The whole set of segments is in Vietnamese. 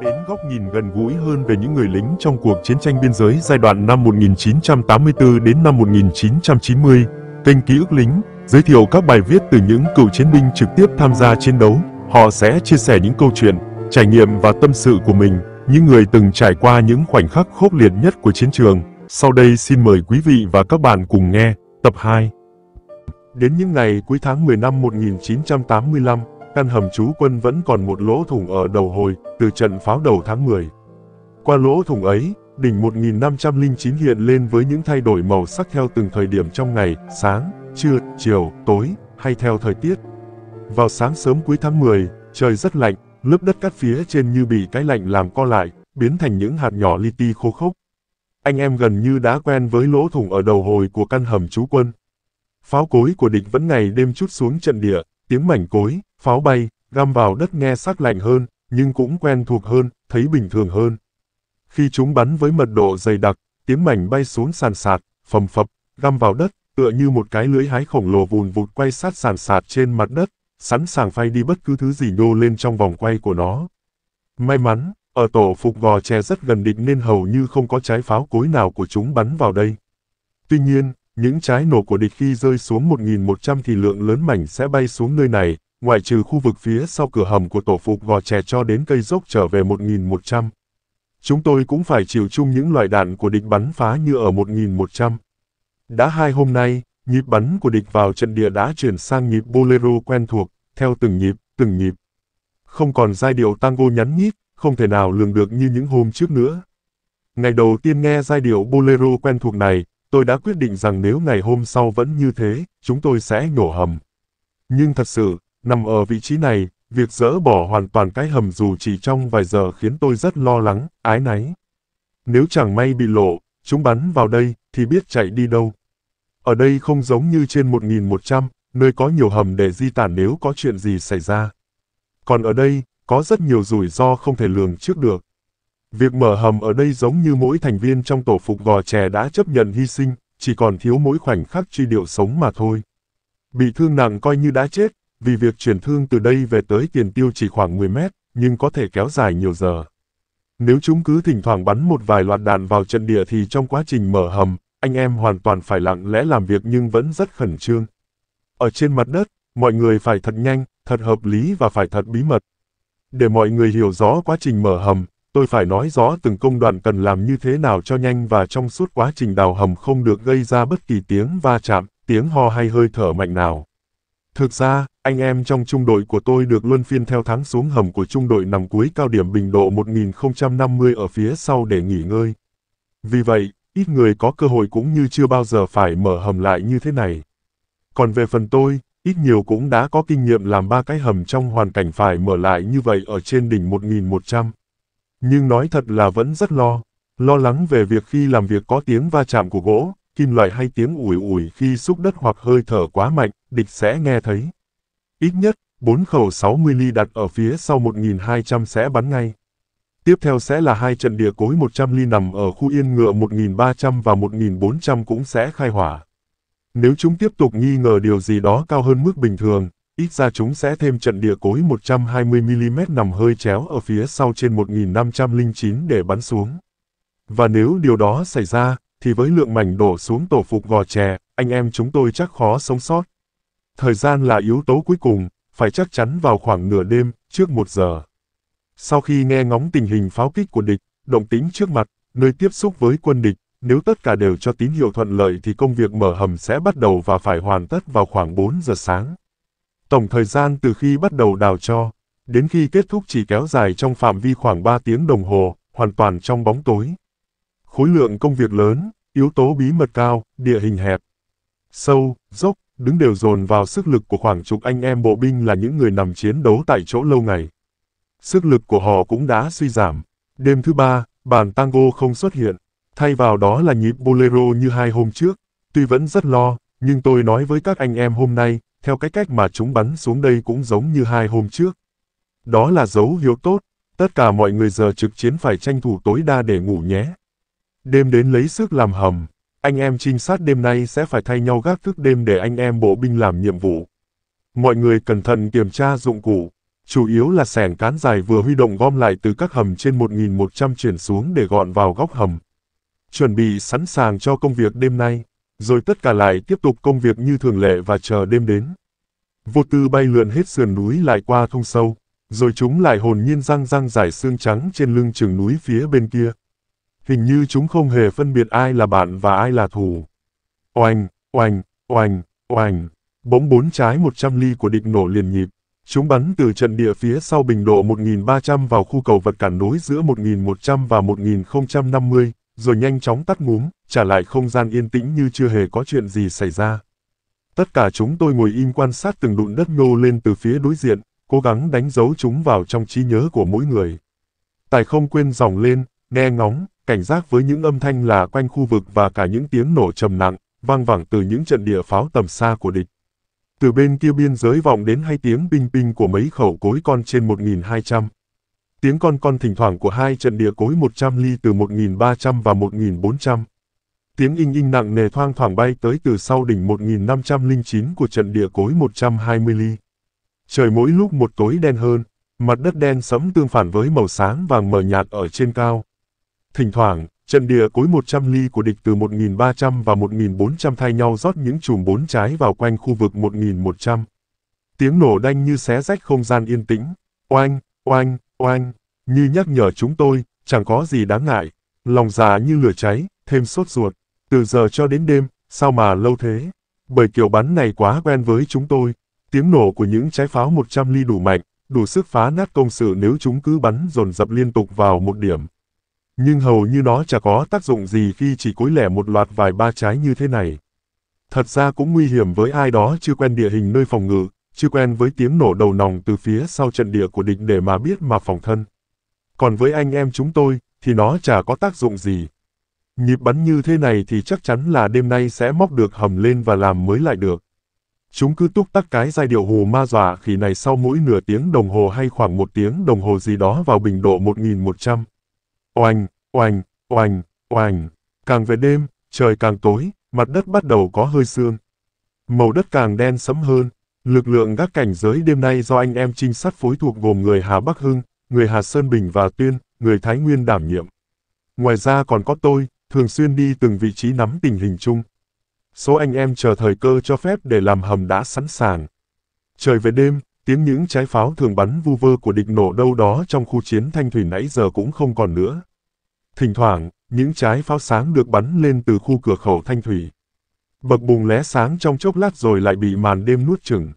đến góc nhìn gần gũi hơn về những người lính trong cuộc chiến tranh biên giới giai đoạn năm 1984 đến năm 1990. Kênh Ký ức lính giới thiệu các bài viết từ những cựu chiến binh trực tiếp tham gia chiến đấu. Họ sẽ chia sẻ những câu chuyện, trải nghiệm và tâm sự của mình, những người từng trải qua những khoảnh khắc khốc liệt nhất của chiến trường. Sau đây xin mời quý vị và các bạn cùng nghe tập 2. Đến những ngày cuối tháng 10 năm 1985, căn hầm trú quân vẫn còn một lỗ thủng ở đầu hồi, từ trận pháo đầu tháng 10. Qua lỗ thủng ấy, đỉnh 1509 hiện lên với những thay đổi màu sắc theo từng thời điểm trong ngày, sáng, trưa, chiều, tối, hay theo thời tiết. Vào sáng sớm cuối tháng 10, trời rất lạnh, lớp đất cát phía trên như bị cái lạnh làm co lại, biến thành những hạt nhỏ li ti khô khốc. Anh em gần như đã quen với lỗ thủng ở đầu hồi của căn hầm trú quân. Pháo cối của địch vẫn ngày đêm chút xuống trận địa, tiếng mảnh cối, pháo bay, găm vào đất nghe sắc lạnh hơn, nhưng cũng quen thuộc hơn, thấy bình thường hơn. Khi chúng bắn với mật độ dày đặc, tiếng mảnh bay xuống sàn sạt, phầm phập, găm vào đất, tựa như một cái lưới hái khổng lồ vùn vụt quay sát sàn sạt trên mặt đất, sẵn sàng phay đi bất cứ thứ gì nhô lên trong vòng quay của nó. May mắn, ở tổ phục gò chè rất gần địch nên hầu như không có trái pháo cối nào của chúng bắn vào đây. Tuy nhiên, những trái nổ của địch khi rơi xuống 1.100 thì lượng lớn mảnh sẽ bay xuống nơi này, ngoại trừ khu vực phía sau cửa hầm của tổ phục gò chè cho đến cây dốc trở về 1.100. Chúng tôi cũng phải chịu chung những loại đạn của địch bắn phá như ở 1.100. Đã hai hôm nay, nhịp bắn của địch vào trận địa đã chuyển sang nhịp bolero quen thuộc, theo từng nhịp, từng nhịp. Không còn giai điệu tango nhắn nhít, không thể nào lường được như những hôm trước nữa. Ngày đầu tiên nghe giai điệu bolero quen thuộc này, Tôi đã quyết định rằng nếu ngày hôm sau vẫn như thế, chúng tôi sẽ nổ hầm. Nhưng thật sự, nằm ở vị trí này, việc dỡ bỏ hoàn toàn cái hầm dù chỉ trong vài giờ khiến tôi rất lo lắng, ái náy. Nếu chẳng may bị lộ, chúng bắn vào đây, thì biết chạy đi đâu. Ở đây không giống như trên 1100, nơi có nhiều hầm để di tản nếu có chuyện gì xảy ra. Còn ở đây, có rất nhiều rủi ro không thể lường trước được. Việc mở hầm ở đây giống như mỗi thành viên trong tổ phục gò chè đã chấp nhận hy sinh, chỉ còn thiếu mỗi khoảnh khắc truy điệu sống mà thôi. Bị thương nặng coi như đã chết, vì việc chuyển thương từ đây về tới tiền tiêu chỉ khoảng 10 mét, nhưng có thể kéo dài nhiều giờ. Nếu chúng cứ thỉnh thoảng bắn một vài loạt đạn vào trận địa thì trong quá trình mở hầm, anh em hoàn toàn phải lặng lẽ làm việc nhưng vẫn rất khẩn trương. Ở trên mặt đất, mọi người phải thật nhanh, thật hợp lý và phải thật bí mật. Để mọi người hiểu rõ quá trình mở hầm, tôi phải nói rõ từng công đoạn cần làm như thế nào cho nhanh và trong suốt quá trình đào hầm không được gây ra bất kỳ tiếng va chạm, tiếng ho hay hơi thở mạnh nào. Thực ra, anh em trong trung đội của tôi được luân phiên theo tháng xuống hầm của trung đội nằm cuối cao điểm bình độ 1050 ở phía sau để nghỉ ngơi. Vì vậy, ít người có cơ hội cũng như chưa bao giờ phải mở hầm lại như thế này. Còn về phần tôi, ít nhiều cũng đã có kinh nghiệm làm ba cái hầm trong hoàn cảnh phải mở lại như vậy ở trên đỉnh 1100 nhưng nói thật là vẫn rất lo. Lo lắng về việc khi làm việc có tiếng va chạm của gỗ, kim loại hay tiếng ủi ủi khi xúc đất hoặc hơi thở quá mạnh, địch sẽ nghe thấy. Ít nhất, 4 khẩu 60 ly đặt ở phía sau 1200 sẽ bắn ngay. Tiếp theo sẽ là hai trận địa cối 100 ly nằm ở khu yên ngựa 1300 và 1400 cũng sẽ khai hỏa. Nếu chúng tiếp tục nghi ngờ điều gì đó cao hơn mức bình thường, ít ra chúng sẽ thêm trận địa cối 120mm nằm hơi chéo ở phía sau trên 1509 để bắn xuống. Và nếu điều đó xảy ra, thì với lượng mảnh đổ xuống tổ phục gò chè, anh em chúng tôi chắc khó sống sót. Thời gian là yếu tố cuối cùng, phải chắc chắn vào khoảng nửa đêm, trước một giờ. Sau khi nghe ngóng tình hình pháo kích của địch, động tĩnh trước mặt, nơi tiếp xúc với quân địch, nếu tất cả đều cho tín hiệu thuận lợi thì công việc mở hầm sẽ bắt đầu và phải hoàn tất vào khoảng 4 giờ sáng. Tổng thời gian từ khi bắt đầu đào cho, đến khi kết thúc chỉ kéo dài trong phạm vi khoảng 3 tiếng đồng hồ, hoàn toàn trong bóng tối. Khối lượng công việc lớn, yếu tố bí mật cao, địa hình hẹp, sâu, dốc, đứng đều dồn vào sức lực của khoảng chục anh em bộ binh là những người nằm chiến đấu tại chỗ lâu ngày. Sức lực của họ cũng đã suy giảm. Đêm thứ ba, bàn tango không xuất hiện, thay vào đó là nhịp bolero như hai hôm trước. Tuy vẫn rất lo, nhưng tôi nói với các anh em hôm nay, theo cái cách mà chúng bắn xuống đây cũng giống như hai hôm trước. Đó là dấu hiệu tốt, tất cả mọi người giờ trực chiến phải tranh thủ tối đa để ngủ nhé. Đêm đến lấy sức làm hầm, anh em trinh sát đêm nay sẽ phải thay nhau gác thức đêm để anh em bộ binh làm nhiệm vụ. Mọi người cẩn thận kiểm tra dụng cụ, chủ yếu là sẻng cán dài vừa huy động gom lại từ các hầm trên 1.100 chuyển xuống để gọn vào góc hầm. Chuẩn bị sẵn sàng cho công việc đêm nay. Rồi tất cả lại tiếp tục công việc như thường lệ và chờ đêm đến. Vô tư bay lượn hết sườn núi lại qua thông sâu, rồi chúng lại hồn nhiên răng răng giải xương trắng trên lưng chừng núi phía bên kia. Hình như chúng không hề phân biệt ai là bạn và ai là thù. Oanh, oanh, oanh, oanh. Bỗng bốn trái 100 ly của địch nổ liền nhịp. Chúng bắn từ trận địa phía sau bình độ 1.300 vào khu cầu vật cản nối giữa 1.100 và 1.050, rồi nhanh chóng tắt ngúm, trả lại không gian yên tĩnh như chưa hề có chuyện gì xảy ra. Tất cả chúng tôi ngồi im quan sát từng đụn đất ngô lên từ phía đối diện, cố gắng đánh dấu chúng vào trong trí nhớ của mỗi người. Tài không quên dòng lên, nghe ngóng, cảnh giác với những âm thanh là quanh khu vực và cả những tiếng nổ trầm nặng, vang vẳng từ những trận địa pháo tầm xa của địch. Từ bên kia biên giới vọng đến hai tiếng binh binh của mấy khẩu cối con trên 1.200 tiếng con con thỉnh thoảng của hai trận địa cối 100 ly từ 1300 và 1400. Tiếng inh inh nặng nề thoang thoảng bay tới từ sau đỉnh 1509 của trận địa cối 120 ly. Trời mỗi lúc một tối đen hơn, mặt đất đen sẫm tương phản với màu sáng vàng mờ nhạt ở trên cao. Thỉnh thoảng, trận địa cối 100 ly của địch từ 1300 và 1400 thay nhau rót những chùm bốn trái vào quanh khu vực 1100. Tiếng nổ đanh như xé rách không gian yên tĩnh, oanh, oanh, Oanh, như nhắc nhở chúng tôi, chẳng có gì đáng ngại. Lòng già như lửa cháy, thêm sốt ruột. Từ giờ cho đến đêm, sao mà lâu thế? Bởi kiểu bắn này quá quen với chúng tôi. Tiếng nổ của những trái pháo 100 ly đủ mạnh, đủ sức phá nát công sự nếu chúng cứ bắn dồn dập liên tục vào một điểm. Nhưng hầu như nó chả có tác dụng gì khi chỉ cối lẻ một loạt vài ba trái như thế này. Thật ra cũng nguy hiểm với ai đó chưa quen địa hình nơi phòng ngự, chưa quen với tiếng nổ đầu nòng từ phía sau trận địa của địch để mà biết mà phòng thân. Còn với anh em chúng tôi, thì nó chả có tác dụng gì. Nhịp bắn như thế này thì chắc chắn là đêm nay sẽ móc được hầm lên và làm mới lại được. Chúng cứ túc tắc cái giai điệu hồ ma dọa khi này sau mỗi nửa tiếng đồng hồ hay khoảng một tiếng đồng hồ gì đó vào bình độ 1100. Oanh, oanh, oanh, oanh. Càng về đêm, trời càng tối, mặt đất bắt đầu có hơi sương. Màu đất càng đen sẫm hơn, Lực lượng các cảnh giới đêm nay do anh em trinh sát phối thuộc gồm người Hà Bắc Hưng, người Hà Sơn Bình và Tuyên, người Thái Nguyên đảm nhiệm. Ngoài ra còn có tôi, thường xuyên đi từng vị trí nắm tình hình chung. Số anh em chờ thời cơ cho phép để làm hầm đã sẵn sàng. Trời về đêm, tiếng những trái pháo thường bắn vu vơ của địch nổ đâu đó trong khu chiến thanh thủy nãy giờ cũng không còn nữa. Thỉnh thoảng, những trái pháo sáng được bắn lên từ khu cửa khẩu thanh thủy. Bập bùng lé sáng trong chốc lát rồi lại bị màn đêm nuốt chửng.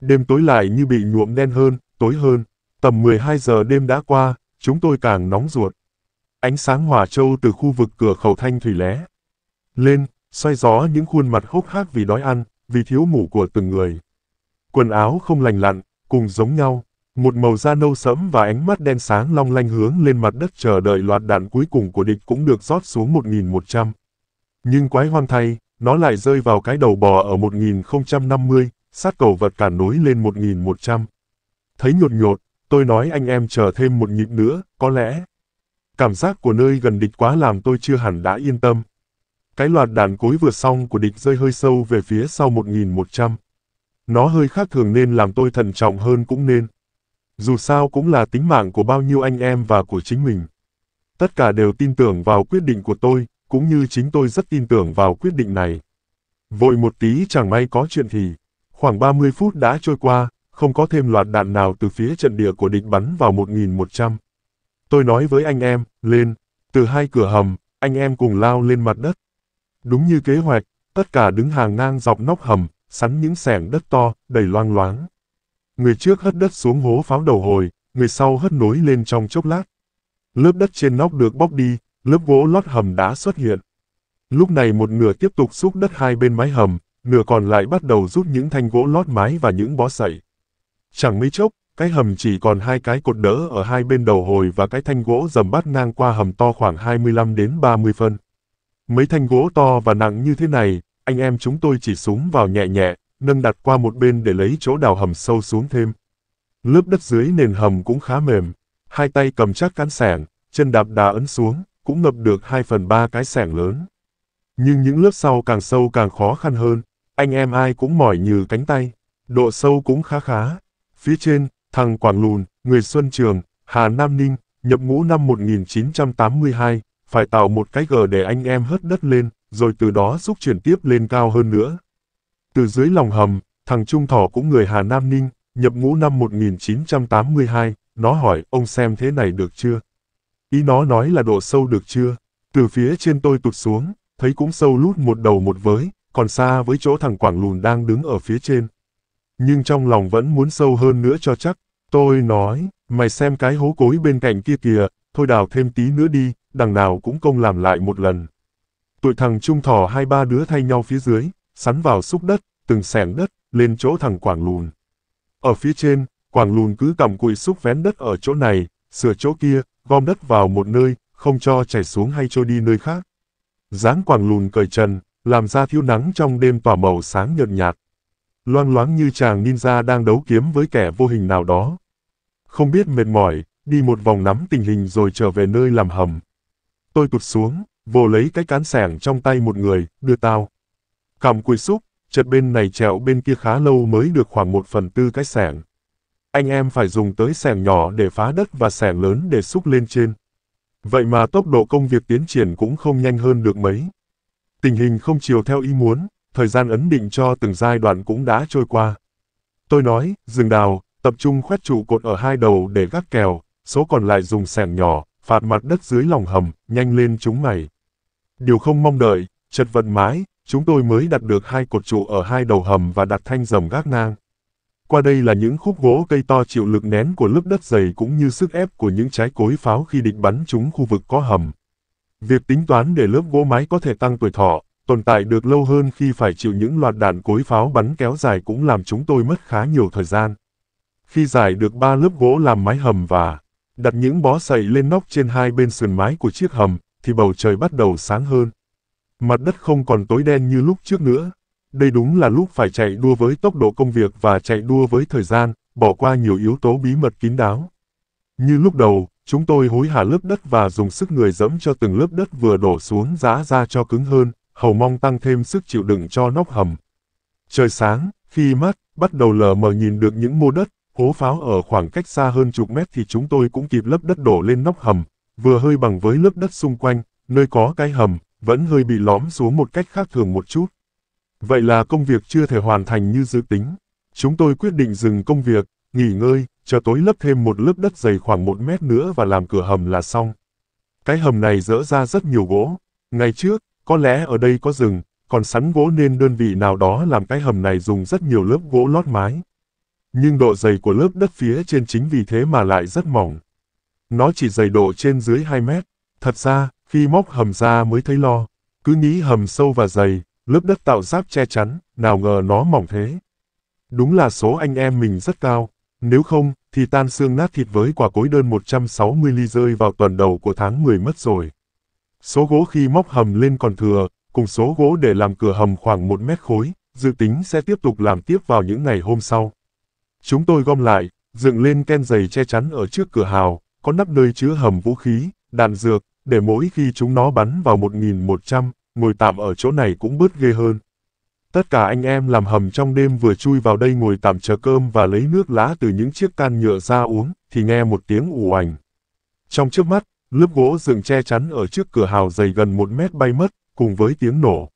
Đêm tối lại như bị nhuộm đen hơn, tối hơn. Tầm 12 giờ đêm đã qua, chúng tôi càng nóng ruột. Ánh sáng hỏa châu từ khu vực cửa khẩu thanh thủy lé. Lên, xoay gió những khuôn mặt hốc hác vì đói ăn, vì thiếu ngủ của từng người. Quần áo không lành lặn, cùng giống nhau. Một màu da nâu sẫm và ánh mắt đen sáng long lanh hướng lên mặt đất chờ đợi loạt đạn cuối cùng của địch cũng được rót xuống 1100. Nhưng quái hoang thay, nó lại rơi vào cái đầu bò ở 1050, sát cầu vật cả núi lên 1100. Thấy nhột nhột, tôi nói anh em chờ thêm một nhịp nữa, có lẽ. Cảm giác của nơi gần địch quá làm tôi chưa hẳn đã yên tâm. Cái loạt đạn cối vừa xong của địch rơi hơi sâu về phía sau 1100. Nó hơi khác thường nên làm tôi thận trọng hơn cũng nên. Dù sao cũng là tính mạng của bao nhiêu anh em và của chính mình. Tất cả đều tin tưởng vào quyết định của tôi, cũng như chính tôi rất tin tưởng vào quyết định này. Vội một tí chẳng may có chuyện thì, khoảng 30 phút đã trôi qua, không có thêm loạt đạn nào từ phía trận địa của địch bắn vào 1100. Tôi nói với anh em, lên, từ hai cửa hầm, anh em cùng lao lên mặt đất. Đúng như kế hoạch, tất cả đứng hàng ngang dọc nóc hầm, sắn những sẻng đất to, đầy loang loáng. Người trước hất đất xuống hố pháo đầu hồi, người sau hất nối lên trong chốc lát. Lớp đất trên nóc được bóc đi, lớp gỗ lót hầm đã xuất hiện. Lúc này một nửa tiếp tục xúc đất hai bên mái hầm, nửa còn lại bắt đầu rút những thanh gỗ lót mái và những bó sậy. Chẳng mấy chốc, cái hầm chỉ còn hai cái cột đỡ ở hai bên đầu hồi và cái thanh gỗ dầm bắt ngang qua hầm to khoảng 25 đến 30 phân. Mấy thanh gỗ to và nặng như thế này, anh em chúng tôi chỉ súng vào nhẹ nhẹ, nâng đặt qua một bên để lấy chỗ đào hầm sâu xuống thêm. Lớp đất dưới nền hầm cũng khá mềm, hai tay cầm chắc cán sẻng, chân đạp đà ấn xuống, cũng ngập được 2 phần 3 cái sẻng lớn. Nhưng những lớp sau càng sâu càng khó khăn hơn, anh em ai cũng mỏi như cánh tay, độ sâu cũng khá khá. Phía trên, thằng Quảng Lùn, người Xuân Trường, Hà Nam Ninh, nhập ngũ năm 1982, phải tạo một cái gờ để anh em hất đất lên, rồi từ đó giúp chuyển tiếp lên cao hơn nữa. Từ dưới lòng hầm, thằng Trung Thỏ cũng người Hà Nam Ninh, nhập ngũ năm 1982, nó hỏi ông xem thế này được chưa? Ý nó nói là độ sâu được chưa? Từ phía trên tôi tụt xuống, thấy cũng sâu lút một đầu một với, còn xa với chỗ thằng Quảng Lùn đang đứng ở phía trên. Nhưng trong lòng vẫn muốn sâu hơn nữa cho chắc. Tôi nói, mày xem cái hố cối bên cạnh kia kìa, thôi đào thêm tí nữa đi, đằng nào cũng công làm lại một lần. Tụi thằng Trung Thỏ hai ba đứa thay nhau phía dưới, sắn vào xúc đất, từng sẻng đất, lên chỗ thằng Quảng Lùn. Ở phía trên, Quảng Lùn cứ cầm cụi xúc vén đất ở chỗ này, sửa chỗ kia, gom đất vào một nơi, không cho chảy xuống hay trôi đi nơi khác. Dáng quàng lùn cởi trần, làm ra thiếu nắng trong đêm tỏa màu sáng nhợt nhạt. Loang loáng như chàng ninja đang đấu kiếm với kẻ vô hình nào đó. Không biết mệt mỏi, đi một vòng nắm tình hình rồi trở về nơi làm hầm. Tôi tụt xuống, vồ lấy cái cán sẻng trong tay một người, đưa tao. Cầm cùi xúc, chật bên này trẹo bên kia khá lâu mới được khoảng một phần tư cái sẻng anh em phải dùng tới xẻng nhỏ để phá đất và xẻng lớn để xúc lên trên. Vậy mà tốc độ công việc tiến triển cũng không nhanh hơn được mấy. Tình hình không chiều theo ý muốn, thời gian ấn định cho từng giai đoạn cũng đã trôi qua. Tôi nói, dừng đào, tập trung khoét trụ cột ở hai đầu để gác kèo, số còn lại dùng sẻng nhỏ, phạt mặt đất dưới lòng hầm, nhanh lên chúng mày. Điều không mong đợi, chật vận mái, chúng tôi mới đặt được hai cột trụ ở hai đầu hầm và đặt thanh rầm gác ngang. Qua đây là những khúc gỗ cây to chịu lực nén của lớp đất dày cũng như sức ép của những trái cối pháo khi định bắn chúng khu vực có hầm. Việc tính toán để lớp gỗ mái có thể tăng tuổi thọ, tồn tại được lâu hơn khi phải chịu những loạt đạn cối pháo bắn kéo dài cũng làm chúng tôi mất khá nhiều thời gian. Khi giải được ba lớp gỗ làm mái hầm và đặt những bó sậy lên nóc trên hai bên sườn mái của chiếc hầm, thì bầu trời bắt đầu sáng hơn. Mặt đất không còn tối đen như lúc trước nữa, đây đúng là lúc phải chạy đua với tốc độ công việc và chạy đua với thời gian, bỏ qua nhiều yếu tố bí mật kín đáo. Như lúc đầu, chúng tôi hối hả lớp đất và dùng sức người dẫm cho từng lớp đất vừa đổ xuống giã ra cho cứng hơn, hầu mong tăng thêm sức chịu đựng cho nóc hầm. Trời sáng, khi mắt, bắt đầu lờ mờ nhìn được những mô đất, hố pháo ở khoảng cách xa hơn chục mét thì chúng tôi cũng kịp lớp đất đổ lên nóc hầm, vừa hơi bằng với lớp đất xung quanh, nơi có cái hầm, vẫn hơi bị lõm xuống một cách khác thường một chút. Vậy là công việc chưa thể hoàn thành như dự tính. Chúng tôi quyết định dừng công việc, nghỉ ngơi, cho tối lấp thêm một lớp đất dày khoảng một mét nữa và làm cửa hầm là xong. Cái hầm này dỡ ra rất nhiều gỗ. Ngày trước, có lẽ ở đây có rừng, còn sắn gỗ nên đơn vị nào đó làm cái hầm này dùng rất nhiều lớp gỗ lót mái. Nhưng độ dày của lớp đất phía trên chính vì thế mà lại rất mỏng. Nó chỉ dày độ trên dưới 2 mét. Thật ra, khi móc hầm ra mới thấy lo, cứ nghĩ hầm sâu và dày, lớp đất tạo giáp che chắn, nào ngờ nó mỏng thế. Đúng là số anh em mình rất cao, nếu không, thì tan xương nát thịt với quả cối đơn 160 ly rơi vào tuần đầu của tháng 10 mất rồi. Số gỗ khi móc hầm lên còn thừa, cùng số gỗ để làm cửa hầm khoảng 1 mét khối, dự tính sẽ tiếp tục làm tiếp vào những ngày hôm sau. Chúng tôi gom lại, dựng lên ken giày che chắn ở trước cửa hào, có nắp nơi chứa hầm vũ khí, đạn dược, để mỗi khi chúng nó bắn vào 1.100, ngồi tạm ở chỗ này cũng bớt ghê hơn. Tất cả anh em làm hầm trong đêm vừa chui vào đây ngồi tạm chờ cơm và lấy nước lá từ những chiếc can nhựa ra uống, thì nghe một tiếng ủ ảnh. Trong trước mắt, lớp gỗ dựng che chắn ở trước cửa hào dày gần một mét bay mất, cùng với tiếng nổ.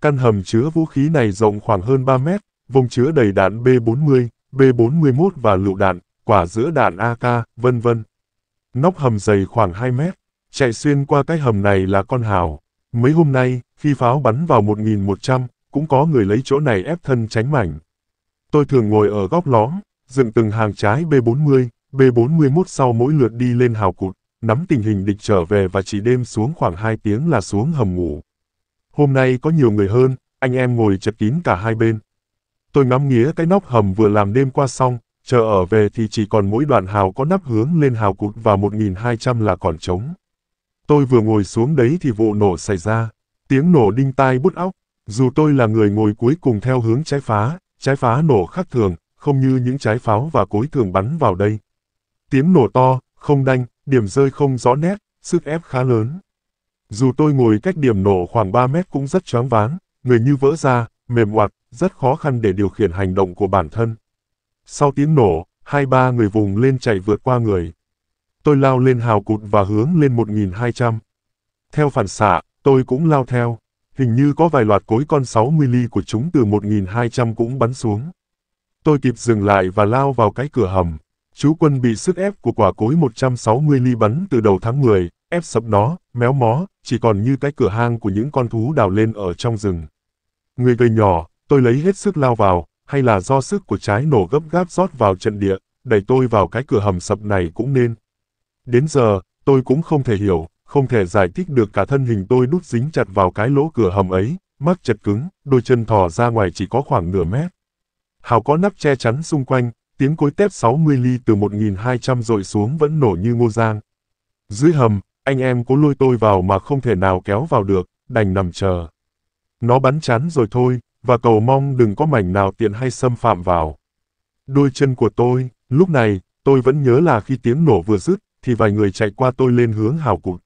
Căn hầm chứa vũ khí này rộng khoảng hơn 3 mét, vùng chứa đầy đạn B-40, B-41 và lựu đạn, quả giữa đạn AK, vân vân. Nóc hầm dày khoảng 2 mét, chạy xuyên qua cái hầm này là con hào. Mấy hôm nay, khi pháo bắn vào 1100, cũng có người lấy chỗ này ép thân tránh mảnh. Tôi thường ngồi ở góc lõm, dựng từng hàng trái B40, B41 sau mỗi lượt đi lên hào cụt, nắm tình hình địch trở về và chỉ đêm xuống khoảng 2 tiếng là xuống hầm ngủ. Hôm nay có nhiều người hơn, anh em ngồi chật kín cả hai bên. Tôi ngắm nghía cái nóc hầm vừa làm đêm qua xong, chờ ở về thì chỉ còn mỗi đoạn hào có nắp hướng lên hào cụt và 1200 là còn trống. Tôi vừa ngồi xuống đấy thì vụ nổ xảy ra. Tiếng nổ đinh tai bút óc. Dù tôi là người ngồi cuối cùng theo hướng trái phá, trái phá nổ khác thường, không như những trái pháo và cối thường bắn vào đây. Tiếng nổ to, không đanh, điểm rơi không rõ nét, sức ép khá lớn. Dù tôi ngồi cách điểm nổ khoảng 3 mét cũng rất choáng váng, người như vỡ ra, mềm hoạt rất khó khăn để điều khiển hành động của bản thân. Sau tiếng nổ, hai ba người vùng lên chạy vượt qua người, Tôi lao lên hào cụt và hướng lên 1200. Theo phản xạ, tôi cũng lao theo. Hình như có vài loạt cối con 6mm của chúng từ 1200 cũng bắn xuống. Tôi kịp dừng lại và lao vào cái cửa hầm. Chú quân bị sức ép của quả cối 160 ly bắn từ đầu tháng 10, ép sập nó, méo mó, chỉ còn như cái cửa hang của những con thú đào lên ở trong rừng. Người về nhỏ, tôi lấy hết sức lao vào, hay là do sức của trái nổ gấp gáp rót vào trận địa, đẩy tôi vào cái cửa hầm sập này cũng nên. Đến giờ, tôi cũng không thể hiểu, không thể giải thích được cả thân hình tôi đút dính chặt vào cái lỗ cửa hầm ấy, mắc chật cứng, đôi chân thò ra ngoài chỉ có khoảng nửa mét. Hào có nắp che chắn xung quanh, tiếng cối tép 60 ly từ 1200 dội xuống vẫn nổ như ngô giang. Dưới hầm, anh em cố lôi tôi vào mà không thể nào kéo vào được, đành nằm chờ. Nó bắn chán rồi thôi, và cầu mong đừng có mảnh nào tiện hay xâm phạm vào. Đôi chân của tôi, lúc này, tôi vẫn nhớ là khi tiếng nổ vừa dứt, thì vài người chạy qua tôi lên hướng hào cụt.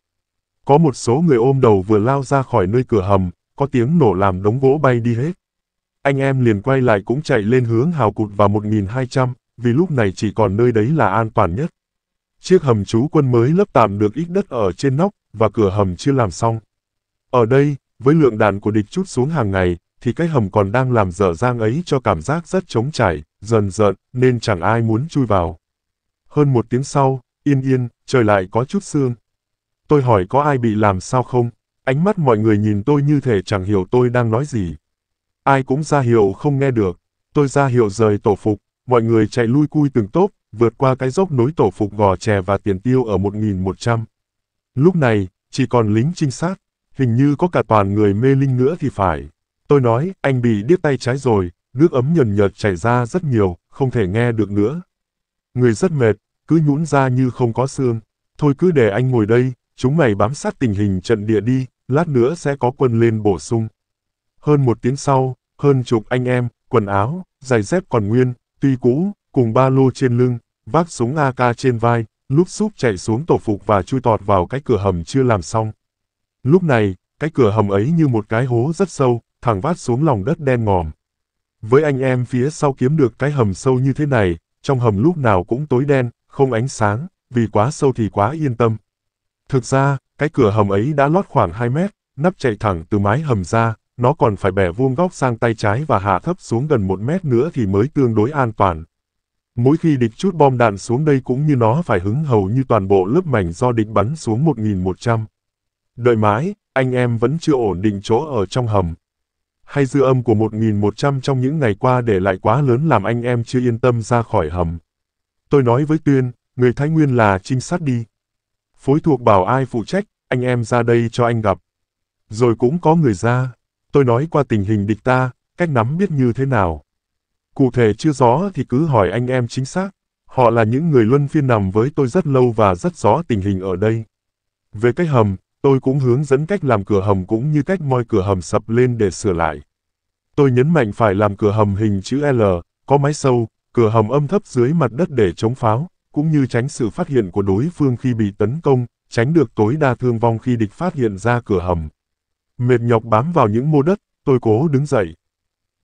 Có một số người ôm đầu vừa lao ra khỏi nơi cửa hầm, có tiếng nổ làm đống gỗ bay đi hết. Anh em liền quay lại cũng chạy lên hướng hào cụt và 1200, vì lúc này chỉ còn nơi đấy là an toàn nhất. Chiếc hầm trú quân mới lấp tạm được ít đất ở trên nóc, và cửa hầm chưa làm xong. Ở đây, với lượng đạn của địch chút xuống hàng ngày, thì cái hầm còn đang làm dở dang ấy cho cảm giác rất trống trải, dần dợn, nên chẳng ai muốn chui vào. Hơn một tiếng sau, Yên yên, trời lại có chút sương. Tôi hỏi có ai bị làm sao không? Ánh mắt mọi người nhìn tôi như thể chẳng hiểu tôi đang nói gì. Ai cũng ra hiệu không nghe được. Tôi ra hiệu rời tổ phục, mọi người chạy lui cui từng tốp, vượt qua cái dốc nối tổ phục gò chè và tiền tiêu ở 1100. Lúc này, chỉ còn lính trinh sát, hình như có cả toàn người mê linh nữa thì phải. Tôi nói, anh bị điếc tay trái rồi, nước ấm nhần nhợt chảy ra rất nhiều, không thể nghe được nữa. Người rất mệt, cứ nhũn ra như không có xương. Thôi cứ để anh ngồi đây, chúng mày bám sát tình hình trận địa đi, lát nữa sẽ có quân lên bổ sung. Hơn một tiếng sau, hơn chục anh em, quần áo, giày dép còn nguyên, tuy cũ, cùng ba lô trên lưng, vác súng AK trên vai, lúc xúc chạy xuống tổ phục và chui tọt vào cái cửa hầm chưa làm xong. Lúc này, cái cửa hầm ấy như một cái hố rất sâu, thẳng vát xuống lòng đất đen ngòm. Với anh em phía sau kiếm được cái hầm sâu như thế này, trong hầm lúc nào cũng tối đen, không ánh sáng, vì quá sâu thì quá yên tâm. Thực ra, cái cửa hầm ấy đã lót khoảng 2 mét, nắp chạy thẳng từ mái hầm ra, nó còn phải bẻ vuông góc sang tay trái và hạ thấp xuống gần 1 mét nữa thì mới tương đối an toàn. Mỗi khi địch chút bom đạn xuống đây cũng như nó phải hứng hầu như toàn bộ lớp mảnh do địch bắn xuống 1100. Đợi mãi, anh em vẫn chưa ổn định chỗ ở trong hầm. Hay dư âm của 1100 trong những ngày qua để lại quá lớn làm anh em chưa yên tâm ra khỏi hầm. Tôi nói với Tuyên, người Thái Nguyên là trinh sát đi. Phối thuộc bảo ai phụ trách, anh em ra đây cho anh gặp. Rồi cũng có người ra. Tôi nói qua tình hình địch ta, cách nắm biết như thế nào. Cụ thể chưa rõ thì cứ hỏi anh em chính xác. Họ là những người luân phiên nằm với tôi rất lâu và rất rõ tình hình ở đây. Về cái hầm, tôi cũng hướng dẫn cách làm cửa hầm cũng như cách moi cửa hầm sập lên để sửa lại. Tôi nhấn mạnh phải làm cửa hầm hình chữ L, có mái sâu, cửa hầm âm thấp dưới mặt đất để chống pháo, cũng như tránh sự phát hiện của đối phương khi bị tấn công, tránh được tối đa thương vong khi địch phát hiện ra cửa hầm. Mệt nhọc bám vào những mô đất, tôi cố đứng dậy.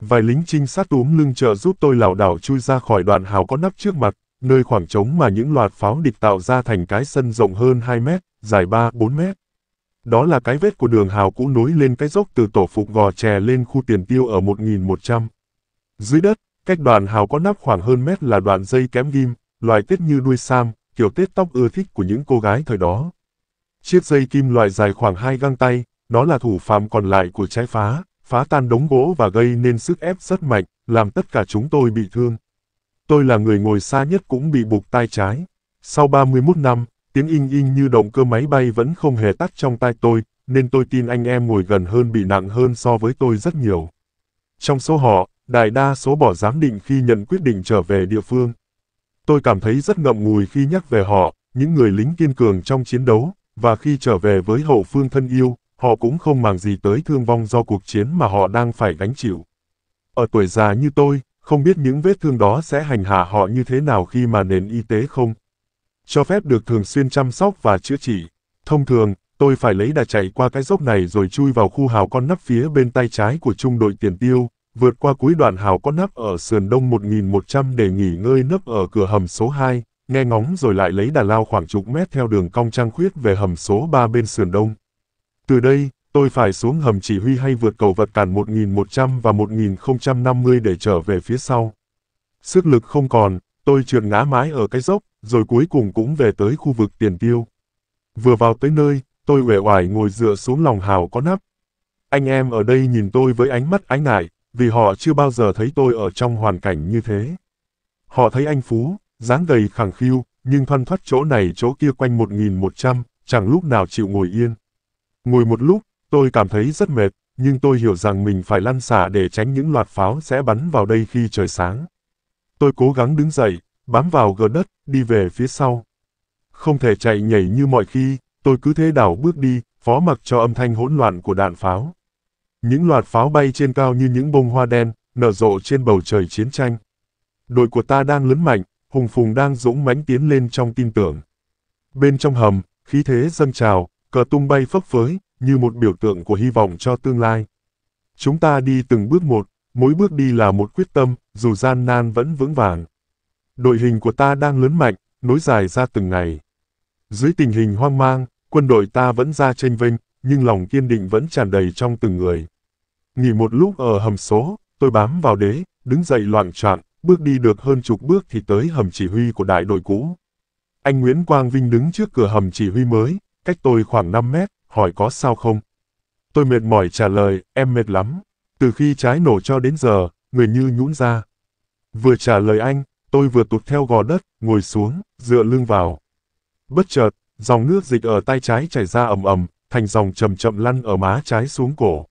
Vài lính trinh sát túm lưng trợ giúp tôi lảo đảo chui ra khỏi đoạn hào có nắp trước mặt, nơi khoảng trống mà những loạt pháo địch tạo ra thành cái sân rộng hơn 2 mét, dài 3-4 mét. Đó là cái vết của đường hào cũ nối lên cái dốc từ tổ phục gò chè lên khu tiền tiêu ở 1100. Dưới đất, Cách đoàn hào có nắp khoảng hơn mét là đoạn dây kém ghim, loại tết như đuôi sam, kiểu tết tóc ưa thích của những cô gái thời đó. Chiếc dây kim loại dài khoảng hai găng tay, nó là thủ phạm còn lại của trái phá, phá tan đống gỗ và gây nên sức ép rất mạnh, làm tất cả chúng tôi bị thương. Tôi là người ngồi xa nhất cũng bị bục tay trái. Sau 31 năm, tiếng in in như động cơ máy bay vẫn không hề tắt trong tai tôi, nên tôi tin anh em ngồi gần hơn bị nặng hơn so với tôi rất nhiều. Trong số họ, Đại đa số bỏ giám định khi nhận quyết định trở về địa phương. Tôi cảm thấy rất ngậm ngùi khi nhắc về họ, những người lính kiên cường trong chiến đấu, và khi trở về với hậu phương thân yêu, họ cũng không màng gì tới thương vong do cuộc chiến mà họ đang phải gánh chịu. Ở tuổi già như tôi, không biết những vết thương đó sẽ hành hạ họ như thế nào khi mà nền y tế không cho phép được thường xuyên chăm sóc và chữa trị. Thông thường, tôi phải lấy đà chạy qua cái dốc này rồi chui vào khu hào con nắp phía bên tay trái của trung đội tiền tiêu, vượt qua cuối đoạn hào có nắp ở sườn đông 1100 để nghỉ ngơi nấp ở cửa hầm số 2, nghe ngóng rồi lại lấy đà lao khoảng chục mét theo đường cong trăng khuyết về hầm số 3 bên sườn đông. Từ đây, tôi phải xuống hầm chỉ huy hay vượt cầu vật cản 1100 và 1050 để trở về phía sau. Sức lực không còn, tôi trượt ngã mái ở cái dốc, rồi cuối cùng cũng về tới khu vực tiền tiêu. Vừa vào tới nơi, tôi uể oải ngồi dựa xuống lòng hào có nắp. Anh em ở đây nhìn tôi với ánh mắt ái ngại, vì họ chưa bao giờ thấy tôi ở trong hoàn cảnh như thế. Họ thấy anh Phú, dáng gầy khẳng khiu, nhưng thoăn thoắt chỗ này chỗ kia quanh 1.100, chẳng lúc nào chịu ngồi yên. Ngồi một lúc, tôi cảm thấy rất mệt, nhưng tôi hiểu rằng mình phải lăn xả để tránh những loạt pháo sẽ bắn vào đây khi trời sáng. Tôi cố gắng đứng dậy, bám vào gờ đất, đi về phía sau. Không thể chạy nhảy như mọi khi, tôi cứ thế đảo bước đi, phó mặc cho âm thanh hỗn loạn của đạn pháo. Những loạt pháo bay trên cao như những bông hoa đen, nở rộ trên bầu trời chiến tranh. Đội của ta đang lớn mạnh, hùng phùng đang dũng mãnh tiến lên trong tin tưởng. Bên trong hầm, khí thế dâng trào, cờ tung bay phấp phới, như một biểu tượng của hy vọng cho tương lai. Chúng ta đi từng bước một, mỗi bước đi là một quyết tâm, dù gian nan vẫn vững vàng. Đội hình của ta đang lớn mạnh, nối dài ra từng ngày. Dưới tình hình hoang mang, quân đội ta vẫn ra tranh vinh, nhưng lòng kiên định vẫn tràn đầy trong từng người. Nghỉ một lúc ở hầm số, tôi bám vào đế, đứng dậy loạn trọn, bước đi được hơn chục bước thì tới hầm chỉ huy của đại đội cũ. Anh Nguyễn Quang Vinh đứng trước cửa hầm chỉ huy mới, cách tôi khoảng 5 mét, hỏi có sao không? Tôi mệt mỏi trả lời, em mệt lắm. Từ khi trái nổ cho đến giờ, người như nhũn ra. Vừa trả lời anh, tôi vừa tụt theo gò đất, ngồi xuống, dựa lưng vào. Bất chợt, dòng nước dịch ở tay trái chảy ra ầm ầm, thành dòng chậm chậm lăn ở má trái xuống cổ.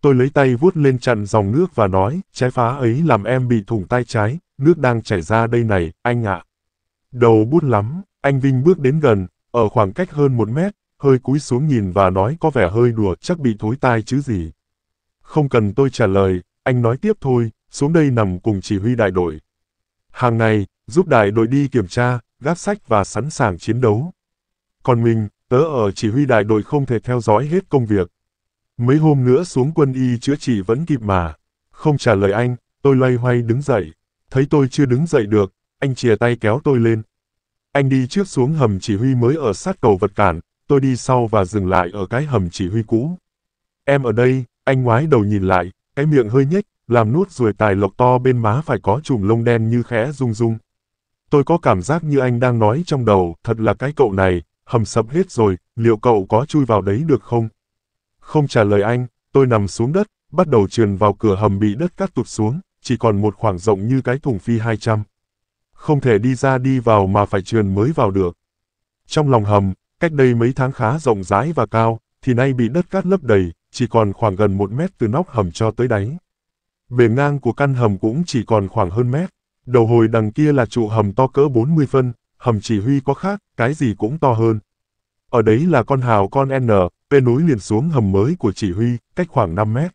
Tôi lấy tay vuốt lên chặn dòng nước và nói, trái phá ấy làm em bị thủng tay trái, nước đang chảy ra đây này, anh ạ. À. Đầu bút lắm, anh Vinh bước đến gần, ở khoảng cách hơn một mét, hơi cúi xuống nhìn và nói có vẻ hơi đùa chắc bị thối tai chứ gì. Không cần tôi trả lời, anh nói tiếp thôi, xuống đây nằm cùng chỉ huy đại đội. Hàng này giúp đại đội đi kiểm tra, gác sách và sẵn sàng chiến đấu. Còn mình, tớ ở chỉ huy đại đội không thể theo dõi hết công việc. Mấy hôm nữa xuống quân y chữa trị vẫn kịp mà. Không trả lời anh, tôi loay hoay đứng dậy. Thấy tôi chưa đứng dậy được, anh chìa tay kéo tôi lên. Anh đi trước xuống hầm chỉ huy mới ở sát cầu vật cản, tôi đi sau và dừng lại ở cái hầm chỉ huy cũ. Em ở đây, anh ngoái đầu nhìn lại, cái miệng hơi nhếch, làm nuốt ruồi tài lộc to bên má phải có chùm lông đen như khẽ rung rung. Tôi có cảm giác như anh đang nói trong đầu, thật là cái cậu này, hầm sập hết rồi, liệu cậu có chui vào đấy được không? Không trả lời anh, tôi nằm xuống đất, bắt đầu trườn vào cửa hầm bị đất cát tụt xuống, chỉ còn một khoảng rộng như cái thùng phi 200. Không thể đi ra đi vào mà phải trườn mới vào được. Trong lòng hầm, cách đây mấy tháng khá rộng rãi và cao, thì nay bị đất cát lấp đầy, chỉ còn khoảng gần một mét từ nóc hầm cho tới đáy. Bề ngang của căn hầm cũng chỉ còn khoảng hơn mét. Đầu hồi đằng kia là trụ hầm to cỡ 40 phân, hầm chỉ huy có khác, cái gì cũng to hơn. Ở đấy là con hào con N, P núi liền xuống hầm mới của chỉ huy, cách khoảng 5 mét.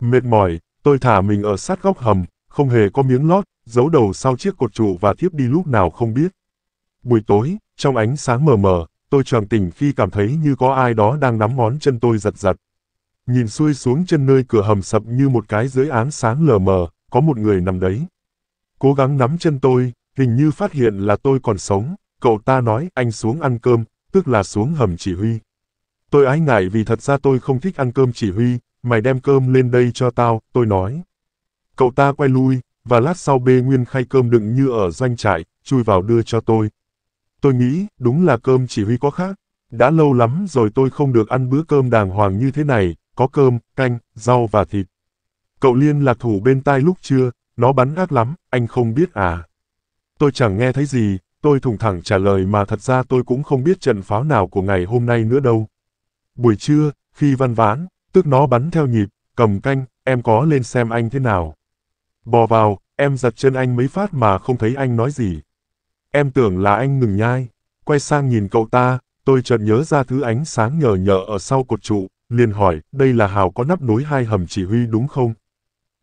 Mệt mỏi, tôi thả mình ở sát góc hầm, không hề có miếng lót, giấu đầu sau chiếc cột trụ và thiếp đi lúc nào không biết. Buổi tối, trong ánh sáng mờ mờ, tôi tròn tỉnh khi cảm thấy như có ai đó đang nắm ngón chân tôi giật giật. Nhìn xuôi xuống chân nơi cửa hầm sập như một cái dưới áng sáng lờ mờ, có một người nằm đấy. Cố gắng nắm chân tôi, hình như phát hiện là tôi còn sống, cậu ta nói anh xuống ăn cơm, tức là xuống hầm chỉ huy. Tôi ái ngại vì thật ra tôi không thích ăn cơm chỉ huy, mày đem cơm lên đây cho tao, tôi nói. Cậu ta quay lui, và lát sau bê nguyên khay cơm đựng như ở doanh trại, chui vào đưa cho tôi. Tôi nghĩ, đúng là cơm chỉ huy có khác. Đã lâu lắm rồi tôi không được ăn bữa cơm đàng hoàng như thế này, có cơm, canh, rau và thịt. Cậu Liên là thủ bên tai lúc trưa, nó bắn ác lắm, anh không biết à. Tôi chẳng nghe thấy gì, tôi thùng thẳng trả lời mà thật ra tôi cũng không biết trận pháo nào của ngày hôm nay nữa đâu. Buổi trưa, khi văn ván, tức nó bắn theo nhịp, cầm canh, em có lên xem anh thế nào. Bò vào, em giật chân anh mấy phát mà không thấy anh nói gì. Em tưởng là anh ngừng nhai, quay sang nhìn cậu ta, tôi chợt nhớ ra thứ ánh sáng nhờ nhờ ở sau cột trụ, liền hỏi, đây là hào có nắp nối hai hầm chỉ huy đúng không?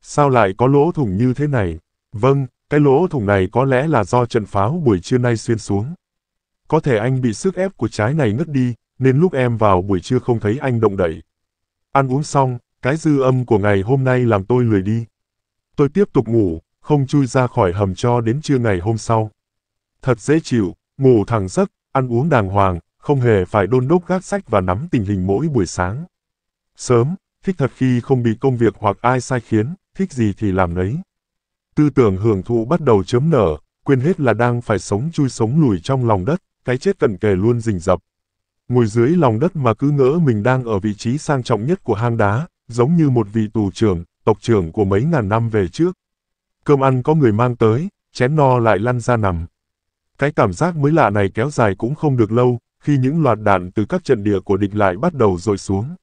Sao lại có lỗ thủng như thế này? Vâng, cái lỗ thủng này có lẽ là do trận pháo buổi trưa nay xuyên xuống. Có thể anh bị sức ép của trái này ngất đi, nên lúc em vào buổi trưa không thấy anh động đậy. Ăn uống xong, cái dư âm của ngày hôm nay làm tôi lười đi. Tôi tiếp tục ngủ, không chui ra khỏi hầm cho đến trưa ngày hôm sau. Thật dễ chịu, ngủ thẳng giấc, ăn uống đàng hoàng, không hề phải đôn đốc gác sách và nắm tình hình mỗi buổi sáng. Sớm, thích thật khi không bị công việc hoặc ai sai khiến, thích gì thì làm nấy tư tưởng hưởng thụ bắt đầu chớm nở, quên hết là đang phải sống chui sống lùi trong lòng đất, cái chết cận kề luôn rình rập. Ngồi dưới lòng đất mà cứ ngỡ mình đang ở vị trí sang trọng nhất của hang đá, giống như một vị tù trưởng, tộc trưởng của mấy ngàn năm về trước. Cơm ăn có người mang tới, chén no lại lăn ra nằm. Cái cảm giác mới lạ này kéo dài cũng không được lâu, khi những loạt đạn từ các trận địa của địch lại bắt đầu dội xuống.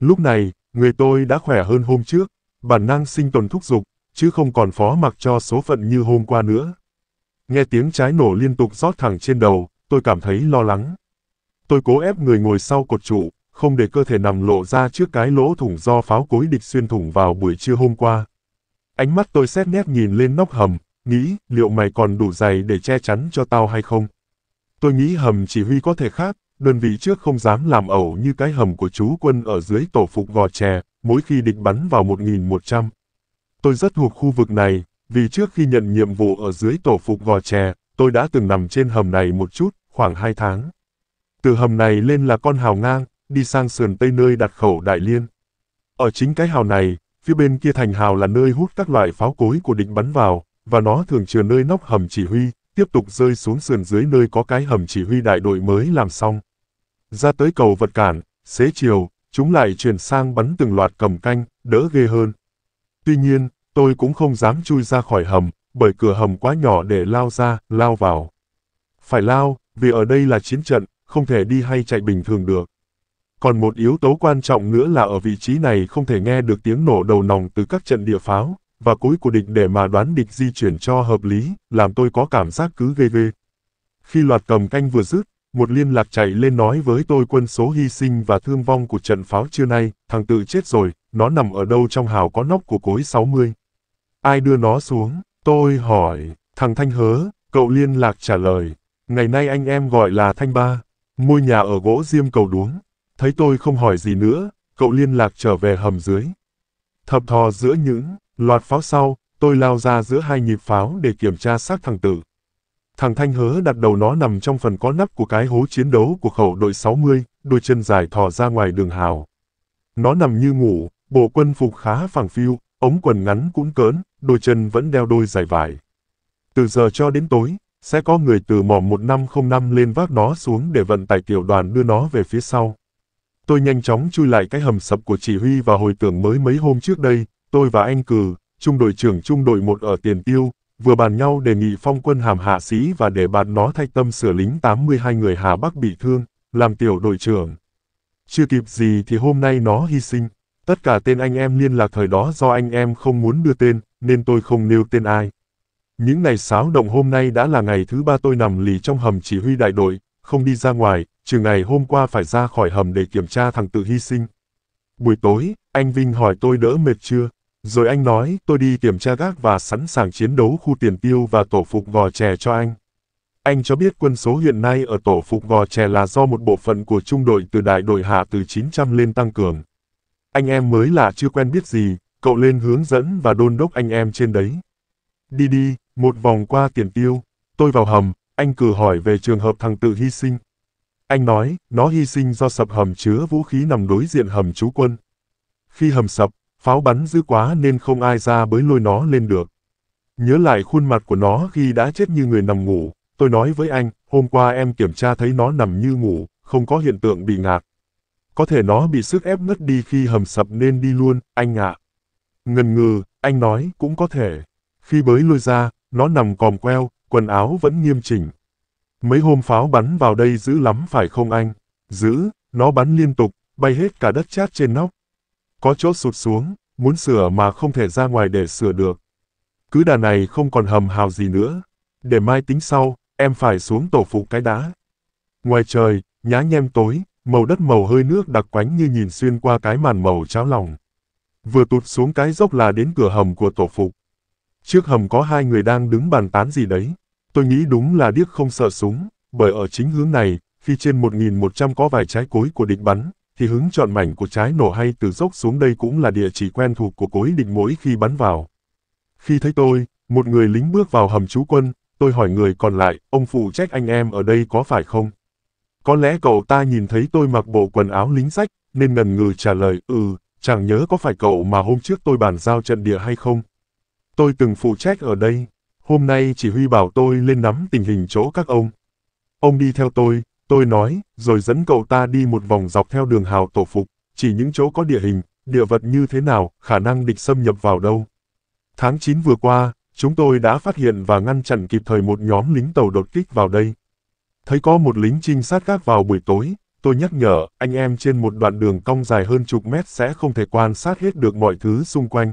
Lúc này, người tôi đã khỏe hơn hôm trước, bản năng sinh tồn thúc giục, chứ không còn phó mặc cho số phận như hôm qua nữa. Nghe tiếng trái nổ liên tục rót thẳng trên đầu, tôi cảm thấy lo lắng. Tôi cố ép người ngồi sau cột trụ, không để cơ thể nằm lộ ra trước cái lỗ thủng do pháo cối địch xuyên thủng vào buổi trưa hôm qua. Ánh mắt tôi xét nét nhìn lên nóc hầm, nghĩ liệu mày còn đủ dày để che chắn cho tao hay không. Tôi nghĩ hầm chỉ huy có thể khác, đơn vị trước không dám làm ẩu như cái hầm của chú quân ở dưới tổ phục gò chè, mỗi khi địch bắn vào 1.100. Tôi rất thuộc khu vực này, vì trước khi nhận nhiệm vụ ở dưới tổ phục gò chè, tôi đã từng nằm trên hầm này một chút, khoảng 2 tháng. Từ hầm này lên là con hào ngang, đi sang sườn tây nơi đặt khẩu Đại Liên. Ở chính cái hào này, phía bên kia thành hào là nơi hút các loại pháo cối của địch bắn vào, và nó thường chừa nơi nóc hầm chỉ huy, tiếp tục rơi xuống sườn dưới nơi có cái hầm chỉ huy đại đội mới làm xong. Ra tới cầu vật cản, xế chiều, chúng lại chuyển sang bắn từng loạt cầm canh, đỡ ghê hơn. Tuy nhiên, tôi cũng không dám chui ra khỏi hầm, bởi cửa hầm quá nhỏ để lao ra, lao vào. Phải lao, vì ở đây là chiến trận, không thể đi hay chạy bình thường được. Còn một yếu tố quan trọng nữa là ở vị trí này không thể nghe được tiếng nổ đầu nòng từ các trận địa pháo, và cối của địch để mà đoán địch di chuyển cho hợp lý, làm tôi có cảm giác cứ ghê ghê. Khi loạt cầm canh vừa dứt, một liên lạc chạy lên nói với tôi quân số hy sinh và thương vong của trận pháo trưa nay, thằng tự chết rồi, nó nằm ở đâu trong hào có nóc của cối 60. Ai đưa nó xuống? Tôi hỏi, thằng Thanh hớ, cậu liên lạc trả lời. Ngày nay anh em gọi là Thanh Ba, mua nhà ở gỗ diêm cầu đuống. Thấy tôi không hỏi gì nữa, cậu liên lạc trở về hầm dưới. Thập thò giữa những loạt pháo sau, tôi lao ra giữa hai nhịp pháo để kiểm tra xác thằng tự Thằng Thanh Hứa đặt đầu nó nằm trong phần có nắp của cái hố chiến đấu của khẩu đội 60, đôi chân dài thò ra ngoài đường hào. Nó nằm như ngủ, bộ quân phục khá phẳng phiu, ống quần ngắn cũng cỡn, đôi chân vẫn đeo đôi giày vải. Từ giờ cho đến tối, sẽ có người từ mỏ 1505 lên vác nó xuống để vận tải tiểu đoàn đưa nó về phía sau. Tôi nhanh chóng chui lại cái hầm sập của chỉ huy và hồi tưởng mới mấy hôm trước đây, tôi và anh Cừ, trung đội trưởng trung đội 1 ở Tiền Tiêu, vừa bàn nhau đề nghị phong quân hàm hạ sĩ và để bạn nó thay tâm sửa lính 82 người Hà Bắc bị thương, làm tiểu đội trưởng. Chưa kịp gì thì hôm nay nó hy sinh. Tất cả tên anh em liên lạc thời đó do anh em không muốn đưa tên, nên tôi không nêu tên ai. Những ngày sáo động hôm nay đã là ngày thứ ba tôi nằm lì trong hầm chỉ huy đại đội, không đi ra ngoài, trừ ngày hôm qua phải ra khỏi hầm để kiểm tra thằng tự hy sinh. Buổi tối, anh Vinh hỏi tôi đỡ mệt chưa? Rồi anh nói, tôi đi kiểm tra gác và sẵn sàng chiến đấu khu tiền tiêu và tổ phục gò chè cho anh. Anh cho biết quân số hiện nay ở tổ phục gò chè là do một bộ phận của trung đội từ đại đội hạ từ 900 lên tăng cường. Anh em mới là chưa quen biết gì, cậu lên hướng dẫn và đôn đốc anh em trên đấy. Đi đi, một vòng qua tiền tiêu, tôi vào hầm, anh cử hỏi về trường hợp thằng tự hy sinh. Anh nói, nó hy sinh do sập hầm chứa vũ khí nằm đối diện hầm trú quân. Khi hầm sập, Pháo bắn dữ quá nên không ai ra bới lôi nó lên được. Nhớ lại khuôn mặt của nó khi đã chết như người nằm ngủ, tôi nói với anh, hôm qua em kiểm tra thấy nó nằm như ngủ, không có hiện tượng bị ngạt. Có thể nó bị sức ép ngất đi khi hầm sập nên đi luôn, anh ạ. Ngần ngừ, anh nói, cũng có thể. Khi bới lôi ra, nó nằm còm queo, quần áo vẫn nghiêm chỉnh. Mấy hôm pháo bắn vào đây dữ lắm phải không anh? Dữ, nó bắn liên tục, bay hết cả đất chát trên nóc có chỗ sụt xuống, muốn sửa mà không thể ra ngoài để sửa được. Cứ đà này không còn hầm hào gì nữa. Để mai tính sau, em phải xuống tổ phụ cái đá. Ngoài trời, nhá nhem tối, màu đất màu hơi nước đặc quánh như nhìn xuyên qua cái màn màu cháo lòng. Vừa tụt xuống cái dốc là đến cửa hầm của tổ phục. Trước hầm có hai người đang đứng bàn tán gì đấy. Tôi nghĩ đúng là điếc không sợ súng, bởi ở chính hướng này, phi trên 1.100 có vài trái cối của địch bắn, thì hướng chọn mảnh của trái nổ hay từ dốc xuống đây cũng là địa chỉ quen thuộc của cối địch mỗi khi bắn vào. Khi thấy tôi, một người lính bước vào hầm trú quân, tôi hỏi người còn lại, ông phụ trách anh em ở đây có phải không? Có lẽ cậu ta nhìn thấy tôi mặc bộ quần áo lính sách, nên ngần ngừ trả lời, ừ, chẳng nhớ có phải cậu mà hôm trước tôi bàn giao trận địa hay không? Tôi từng phụ trách ở đây, hôm nay chỉ huy bảo tôi lên nắm tình hình chỗ các ông. Ông đi theo tôi, Tôi nói, rồi dẫn cậu ta đi một vòng dọc theo đường hào tổ phục, chỉ những chỗ có địa hình, địa vật như thế nào, khả năng địch xâm nhập vào đâu. Tháng 9 vừa qua, chúng tôi đã phát hiện và ngăn chặn kịp thời một nhóm lính tàu đột kích vào đây. Thấy có một lính trinh sát gác vào buổi tối, tôi nhắc nhở, anh em trên một đoạn đường cong dài hơn chục mét sẽ không thể quan sát hết được mọi thứ xung quanh.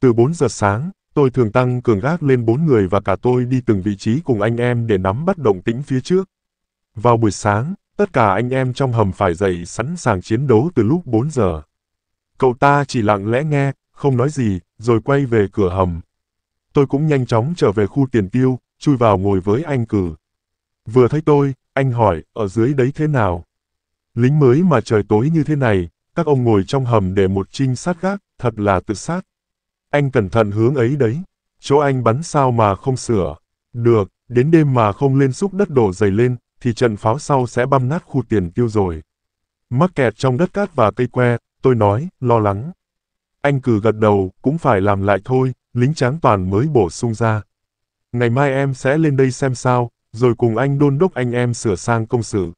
Từ 4 giờ sáng, tôi thường tăng cường gác lên 4 người và cả tôi đi từng vị trí cùng anh em để nắm bắt động tĩnh phía trước. Vào buổi sáng, tất cả anh em trong hầm phải dậy sẵn sàng chiến đấu từ lúc 4 giờ. Cậu ta chỉ lặng lẽ nghe, không nói gì, rồi quay về cửa hầm. Tôi cũng nhanh chóng trở về khu tiền tiêu, chui vào ngồi với anh cử. Vừa thấy tôi, anh hỏi, ở dưới đấy thế nào? Lính mới mà trời tối như thế này, các ông ngồi trong hầm để một trinh sát gác, thật là tự sát. Anh cẩn thận hướng ấy đấy, chỗ anh bắn sao mà không sửa. Được, đến đêm mà không lên xúc đất đổ dày lên, thì trận pháo sau sẽ băm nát khu tiền tiêu rồi. Mắc kẹt trong đất cát và cây que, tôi nói, lo lắng. Anh cử gật đầu, cũng phải làm lại thôi, lính tráng toàn mới bổ sung ra. Ngày mai em sẽ lên đây xem sao, rồi cùng anh đôn đốc anh em sửa sang công sự.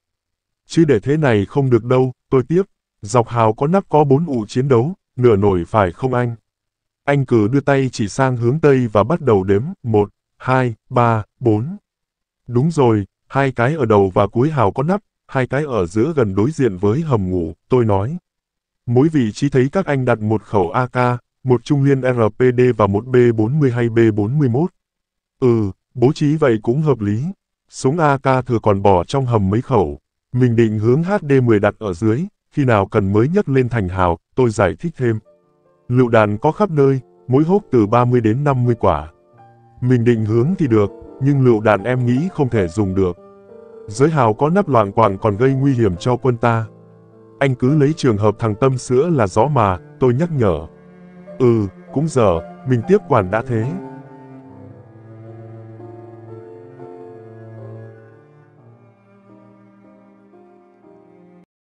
Chứ để thế này không được đâu, tôi tiếp. Dọc hào có nắp có bốn ụ chiến đấu, nửa nổi phải không anh? Anh cử đưa tay chỉ sang hướng Tây và bắt đầu đếm, một hai ba bốn Đúng rồi, hai cái ở đầu và cuối hào có nắp, hai cái ở giữa gần đối diện với hầm ngủ, tôi nói. Mỗi vị trí thấy các anh đặt một khẩu AK, một trung liên RPD và một B40 hay B41. Ừ, bố trí vậy cũng hợp lý. Súng AK thừa còn bỏ trong hầm mấy khẩu. Mình định hướng HD10 đặt ở dưới, khi nào cần mới nhấc lên thành hào, tôi giải thích thêm. Lựu đạn có khắp nơi, mỗi hốc từ 30 đến 50 quả. Mình định hướng thì được, nhưng lựu đạn em nghĩ không thể dùng được. Giới hào có nắp loạn quảng còn gây nguy hiểm cho quân ta. Anh cứ lấy trường hợp thằng Tâm Sữa là rõ mà, tôi nhắc nhở. Ừ, cũng giờ, mình tiếp quản đã thế.